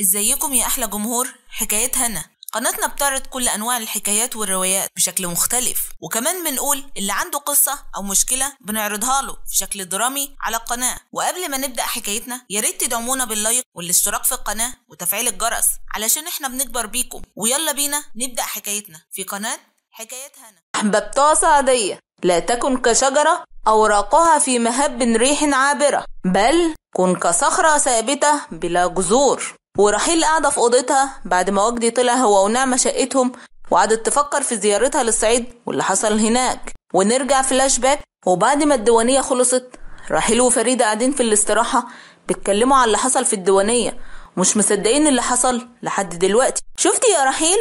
ازيكم يا احلى جمهور حكايات هنا قناتنا بتعرض كل انواع الحكايات والروايات بشكل مختلف وكمان بنقول اللي عنده قصه او مشكله بنعرضها له في شكل درامي على القناه وقبل ما نبدا حكايتنا يا ريت تدعمونا باللايك والاشتراك في القناه وتفعيل الجرس علشان احنا بنكبر بيكم ويلا بينا نبدا حكايتنا في قناه حكايات هنا بطاسه عاديه لا تكن كشجره اوراقها في مهب ريح عابره بل كن كصخره ثابته بلا جذور ورحيل قاعدة في أوضتها بعد ما وجدي طلع هو ونعمة شقتهم وقعدت تفكر في زيارتها للصعيد واللي حصل هناك ونرجع فلاش باك وبعد ما الديوانية خلصت رحيل وفريدة قاعدين في الاستراحة بيتكلموا على اللي حصل في الديوانية ومش مصدقين اللي حصل لحد دلوقتي شفتي يا رحيل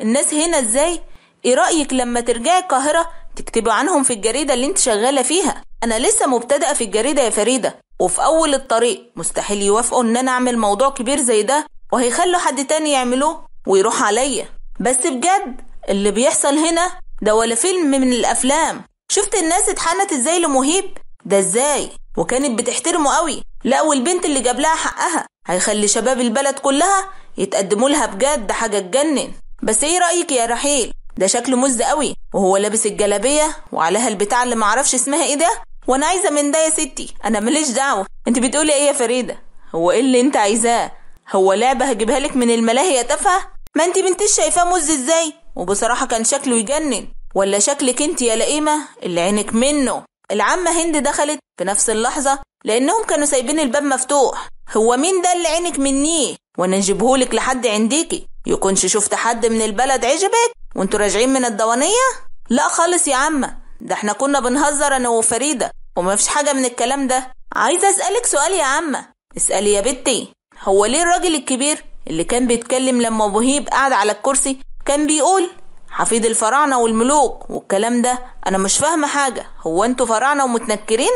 الناس هنا ازاي ايه رأيك لما ترجعي القاهرة تكتبي عنهم في الجريدة اللي انت شغالة فيها انا لسه مبتدئة في الجريدة يا فريدة وفي اول الطريق مستحيل يوافقوا ان انا اعمل موضوع كبير زي ده وهيخلوا حد تاني يعملوه ويروح عليا بس بجد اللي بيحصل هنا ده ولا فيلم من الافلام شفت الناس اتحنت ازاي لمهيب ده ازاي وكانت بتحترمه قوي لا والبنت اللي جاب لها حقها هيخلي شباب البلد كلها يتقدموا لها بجد حاجه تجنن بس ايه رايك يا رحيل ده شكله مز قوي وهو لابس الجلابيه وعليها البتاع اللي معرفش اسمها ايه ده وانا عايزه من ده يا ستي انا ماليش دعوه انت بتقولي ايه يا فريده هو ايه اللي انت عايزاه هو لعبه هجيبها لك من الملاهي يا تافهه ما انت بنتش شايفاه مز ازاي وبصراحه كان شكله يجنن ولا شكلك انت يا لئيمه اللي عينك منه العمه هند دخلت في نفس اللحظه لانهم كانوا سايبين الباب مفتوح هو مين ده اللي عينك منيه وانا نجيبهولك لحد عنديكي يكونش شفت حد من البلد عجبك وانتوا راجعين من الدوانيه لا خالص يا عمه ده احنا كنا بنهزر انا وفريده ومفيش حاجة من الكلام ده عايزة أسألك سؤال يا عمة اسألي يا بنتي هو ليه الراجل الكبير اللي كان بيتكلم لما أبو هيب على الكرسي كان بيقول حفيد الفراعنة والملوك والكلام ده أنا مش فاهمة حاجة هو أنتوا فراعنة ومتنكرين؟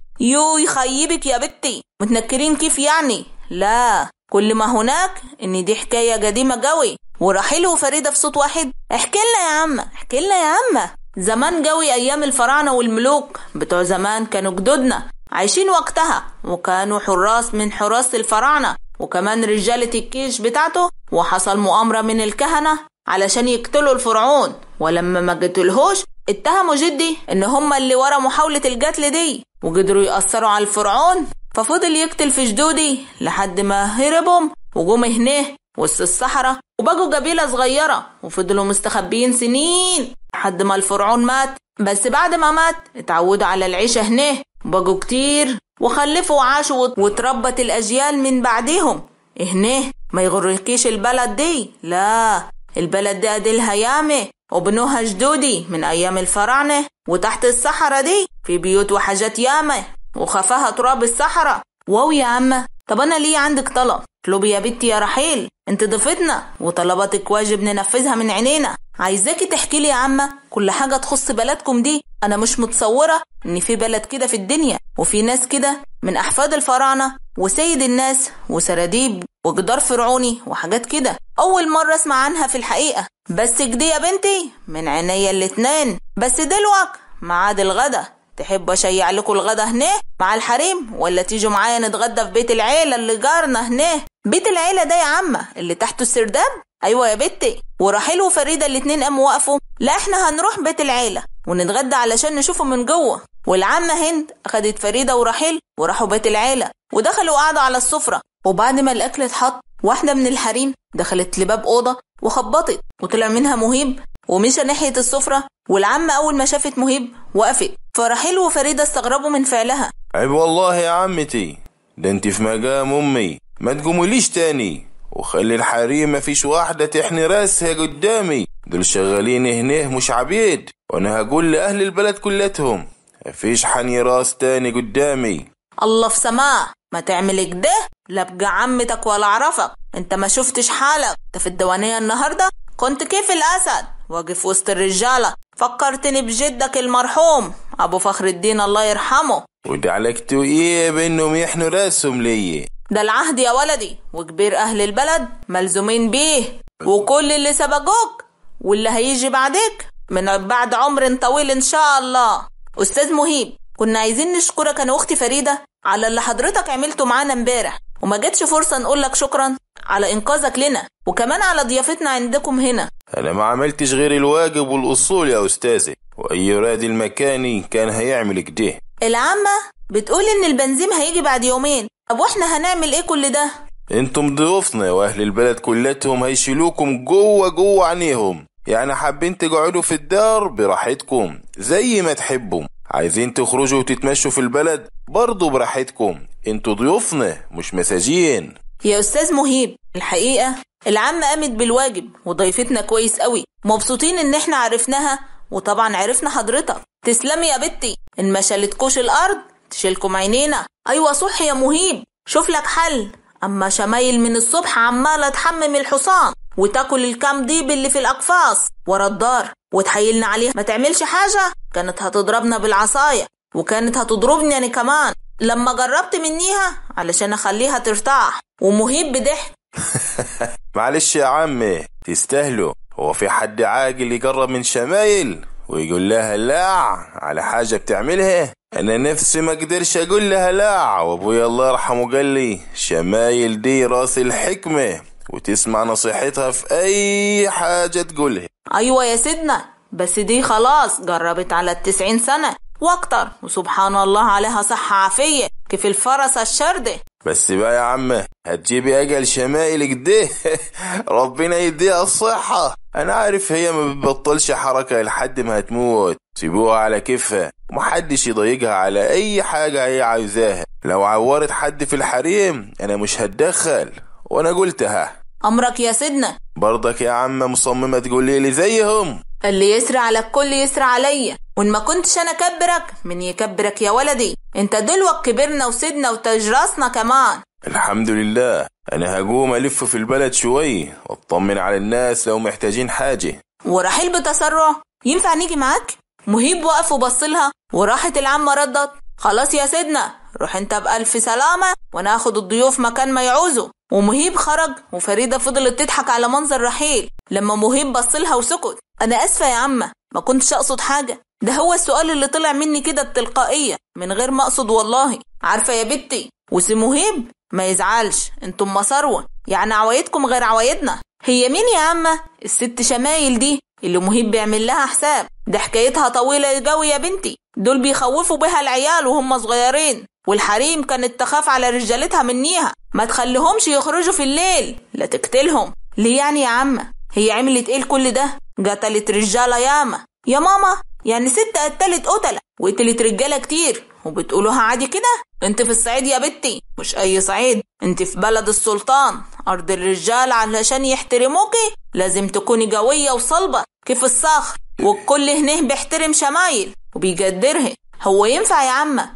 يو يخيبك يا بنتي متنكرين كيف يعني؟ لا كل ما هناك إن دي حكاية قديمة قوي ورحيل وفريدة في صوت واحد احكي لنا يا عمة احكي لنا يا عمة زمان جوي أيام الفراعنة والملوك بتوع زمان كانوا جدودنا عايشين وقتها وكانوا حراس من حراس الفراعنة وكمان رجالة الجيش بتاعته وحصل مؤامرة من الكهنة علشان يقتلوا الفرعون ولما ما قتلهوش اتهموا جدي ان هما اللي ورا محاولة القتل دي وقدروا يأثروا على الفرعون ففضل يقتل في جدودي لحد ما هربهم وجوم هنا وسط الصحراء وبقوا قبيلة صغيرة وفضلوا مستخبيين سنين لحد ما الفرعون مات بس بعد ما مات اتعودوا على العيشة هناه بقوا كتير وخلفوا وعاشوا وتربت الأجيال من بعدهم هناه ما يغرقيش البلد دي لا البلد دي أديلها يامة وبنوها جدودي من أيام الفراعنة وتحت الصحراء دي في بيوت وحاجات يامة وخفاها تراب الصحراء واو يا عمة طب أنا ليه عندك طلب اطلبي يا بنتي يا رحيل انت ضيفتنا وطلباتك واجب ننفذها من عينينا عايزاكي تحكي لي يا عمه كل حاجه تخص بلدكم دي انا مش متصوره ان في بلد كده في الدنيا وفي ناس كده من احفاد الفراعنه وسيد الناس وسراديب وجدار فرعوني وحاجات كده اول مره اسمع عنها في الحقيقه بس كده يا بنتي من عينيا الاتنين بس دلوقتي ميعاد الغدا تحب اشيع لكم الغدا هنا مع الحريم ولا تيجوا معايا نتغدى في بيت العيله اللي جارنا هنا بيت العيله ده يا عمه اللي تحته السرداب ايوه يا بنتي ورحيل وفريده الاتنين قاموا وقفوا لا احنا هنروح بيت العيله ونتغدى علشان نشوفه من جوه والعمه هند خدت فريده ورحيل وراحوا بيت العيله ودخلوا قعدوا على السفره وبعد ما الاكل اتحط واحده من الحريم دخلت لباب اوضه وخبطت وطلع منها مهيب ومشى ناحية السفرة والعم أول ما شافت مهيب وقفت فرحيل وفريدة استغربوا من فعلها عيب والله يا عمتي ده انت في مقام أمي ما تقوموليش تاني وخلي الحريم مفيش واحدة تحني راسها قدامي دول شغالين هنيه مش عبيد وانا هقول لأهل البلد كلتهم مفيش حني راس تاني قدامي الله في سماء ما تعمل كده لا بقى عمتك ولا اعرفك انت ما شفتش حالك انت في الديوانية النهاردة كنت كيف الاسد واقف وسط الرجالة فكرتني بجدك المرحوم أبو فخر الدين الله يرحمه ودي عليك إيه بإنهم يحنوا راسهم ليا ده العهد يا ولدي وكبير أهل البلد ملزومين بيه وكل اللي سبقوك واللي هيجي بعدك من بعد عمر طويل إن شاء الله أستاذ مهيب كنا عايزين نشكرك أنا وأختي فريدة على اللي حضرتك عملته معانا امبارح وما جاتش فرصة نقول لك شكرا على إنقاذك لنا وكمان على ضيافتنا عندكم هنا أنا ما عملتش غير الواجب والأصول يا أستاذي وأي راد المكاني كان هيعمل كده العامة بتقول إن البنزين هيجي بعد يومين طب وإحنا هنعمل إيه كل ده؟ انتم ضيوفنا واهل البلد كلتهم هيشيلوكم جوه جوه عينيهم يعني حابين تقعدوا في الدار براحتكم زي ما تحبوا عايزين تخرجوا وتتمشوا في البلد برضه براحتكم انتوا ضيوفنا مش مساجين يا أستاذ مهيب الحقيقة العم قامت بالواجب وضيفتنا كويس قوي مبسوطين إن إحنا عرفناها وطبعا عرفنا حضرتك تسلمي يا بتي إن ما شالتكوش الأرض تشيلكم عينينا أيوة صح يا مهيب شوف لك حل أما شمايل من الصبح عمالة تحمم الحصان وتاكل الكام ديب اللي في الأقفاص ورا الدار وتحايلنا عليها ما تعملش حاجة كانت هتضربنا بالعصاية وكانت هتضربني أنا كمان لما جربت منيها علشان اخليها ترتاح ومهيب بضحك معلش يا عمي تستاهلوا هو في حد عاقل يقرب من شمايل ويقول لها لا على حاجه بتعملها انا نفسي ما اقدرش اقول لها لا وابويا الله يرحمه قال لي شمايل دي راس الحكمه وتسمع نصيحتها في اي حاجه تقولها ايوه يا سيدنا بس دي خلاص جربت على التسعين سنه واكتر وسبحان الله عليها صحة عافية كيف الفرسة الشردة بس بقى يا عم هتجيبي اجل شمائل كده ربنا يديها الصحة انا عارف هي ما بتبطلش حركة لحد ما هتموت سيبوها على كيفها ومحدش يضايقها على اي حاجة هي عايزاها لو عورت حد في الحريم انا مش هتدخل وانا قلتها امرك يا سيدنا برضك يا عم مصممة تقولي لي زيهم اللي يسري على الكل يسري عليا وان ما كنتش انا كبرك من يكبرك يا ولدي انت دلوك كبرنا وسيدنا وتجرسنا كمان الحمد لله انا هقوم الف في البلد شوي واطمن على الناس لو محتاجين حاجه ورحيل بتسرع ينفع نيجي معاك مهيب وقف وبصلها وراحت العمة ردت خلاص يا سيدنا روح انت بألف سلامة وانا هاخد الضيوف مكان ما يعوزوا ومهيب خرج وفريدة فضلت تضحك على منظر رحيل لما مهيب بصلها وسكت انا اسفة يا عمة ما كنتش اقصد حاجة ده هو السؤال اللي طلع مني كده بتلقائية من غير ما أقصد والله عارفة يا بنتي مهيب ما يزعلش انتم مصروة يعني عوايدكم غير عوايدنا هي مين يا عمة الست شمايل دي اللي مهيب بيعمل لها حساب ده حكايتها طويلة قوي يا بنتي دول بيخوفوا بها العيال وهم صغيرين والحريم كانت تخاف على رجالتها منيها ما تخليهمش يخرجوا في الليل لا تقتلهم ليه يعني يا عمة هي عملت ايه كل ده قتلت رجالة ياما يا ماما يعني ست قتلت قتلة وقتلت رجالة كتير وبتقولوها عادي كده انت في الصعيد يا بنتي مش اي صعيد انت في بلد السلطان ارض الرجال علشان يحترموكي لازم تكوني قوية وصلبة كيف الصخر والكل هنيه بيحترم شمايل وبيقدرها هو ينفع يا عمة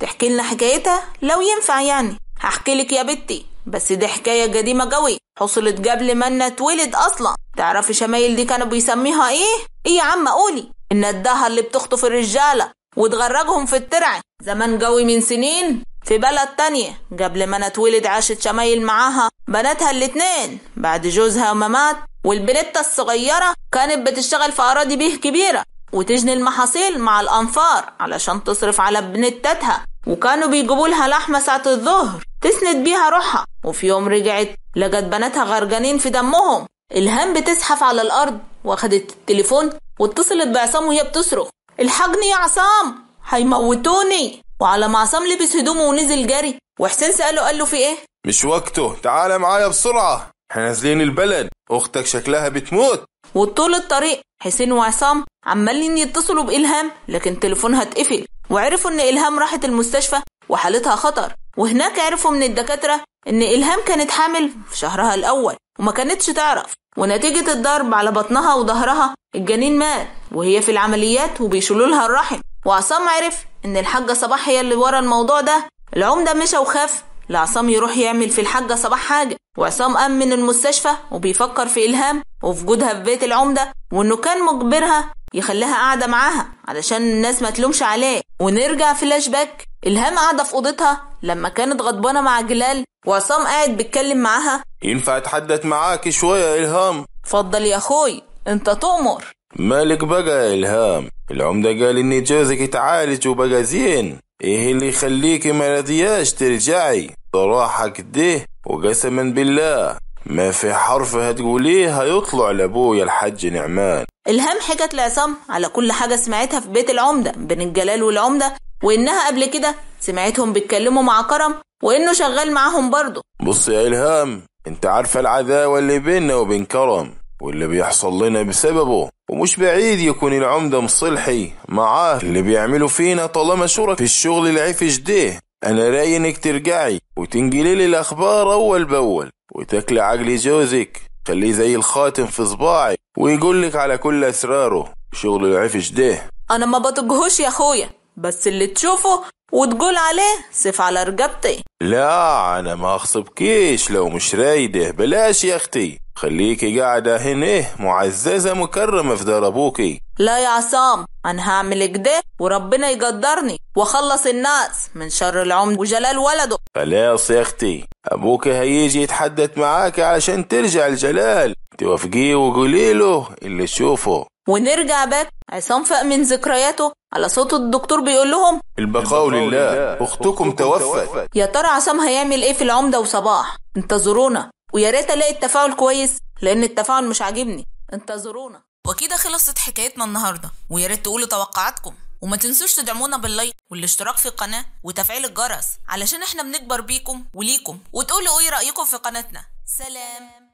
تحكي لنا حكايتها لو ينفع يعني هحكي لك يا بنتي بس دي حكاية قديمة قوي حصلت قبل ما انا اتولد اصلا تعرفي شمايل دي كانوا بيسميها ايه ايه يا عمة قولي النداهة اللي بتخطف الرجالة وتغرقهم في الترع زمان قوي من سنين في بلد تانية قبل ما انا اتولد عاشت شمايل معاها بناتها الاتنين بعد جوزها وما مات والبنتة الصغيرة كانت بتشتغل في أراضي بيه كبيرة وتجني المحاصيل مع الأنفار علشان تصرف على بنتتها وكانوا بيجيبوا لها لحمة ساعة الظهر تسند بيها روحها وفي يوم رجعت لقت بناتها غرقانين في دمهم الهام بتزحف على الأرض واخدت التليفون واتصلت بعصام وهي بتصرخ الحقني يا عصام هيموتوني وعلى ما عصام لبس هدومه ونزل جري وحسين سأله قال له في ايه مش وقته تعالى معايا بسرعة احنا نازلين البلد اختك شكلها بتموت وطول الطريق حسين وعصام عمالين يتصلوا بإلهام لكن تليفونها اتقفل وعرفوا ان إلهام راحت المستشفى وحالتها خطر وهناك عرفوا من الدكاترة ان إلهام كانت حامل في شهرها الأول وما كانتش تعرف ونتيجة الضرب على بطنها وظهرها الجنين مات وهي في العمليات وبيشيلوا لها الرحم وعصام عرف ان الحاجة صباح هي اللي ورا الموضوع ده العمدة مشى وخاف لعصام يروح يعمل في الحاجة صباح حاجة وعصام قام من المستشفى وبيفكر في إلهام وفي جودها في بيت العمدة وإنه كان مجبرها يخليها قاعدة معاها علشان الناس ما تلومش عليه ونرجع فلاش باك إلهام قاعدة في أوضتها لما كانت غضبانة مع جلال وعصام قاعد بيتكلم معاها ينفع اتحدث معاك شوية يا إلهام اتفضل يا أخوي أنت تؤمر مالك بقى يا إلهام العمدة قال إن جوزك اتعالج وبقى زين إيه اللي يخليكي ما رضياش ترجعي صراحة كده وقسما بالله ما في حرف هتقوليه هيطلع لابويا الحاج نعمان الهام حكت لعصام على كل حاجة سمعتها في بيت العمدة بين الجلال والعمدة وإنها قبل كده سمعتهم بيتكلموا مع كرم وإنه شغال معاهم برضه بص يا إلهام انت عارفة العداوة اللي بيننا وبين كرم واللي بيحصل لنا بسببه ومش بعيد يكون العمدة مصلحي معاه اللي بيعملوا فينا طالما شرك في الشغل العفش ده أنا راي إنك ترجعي وتنجلي لي الأخبار أول بأول وتاكلي عقل جوزك خليه زي الخاتم في صباعي ويقول لك على كل أسراره شغل العفش ده أنا ما بطقهوش يا أخويا بس اللي تشوفه وتقول عليه سيف على رقبتي لا انا ما اخصبكيش لو مش رايده بلاش يا اختي خليكي قاعدة هنا معززة مكرمة في دار أبوكي لا يا عصام أنا هعمل كده وربنا يقدرني وأخلص الناس من شر العمد وجلال ولده خلاص يا أختي أبوك هيجي يتحدث معاكي علشان ترجع الجلال توافقيه وقولي له اللي تشوفه ونرجع بك عصام فاق من ذكرياته على صوت الدكتور بيقول لهم البقاء لله أختكم توفت يا ترى عصام هيعمل إيه في العمدة وصباح انتظرونا ويا ريت ألاقي التفاعل كويس لأن التفاعل مش عاجبني انتظرونا وكده خلصت حكايتنا النهاردة ويا ريت تقولوا توقعاتكم وما تنسوش تدعمونا باللايك والاشتراك في القناة وتفعيل الجرس علشان احنا بنكبر بيكم وليكم وتقولوا ايه رأيكم في قناتنا سلام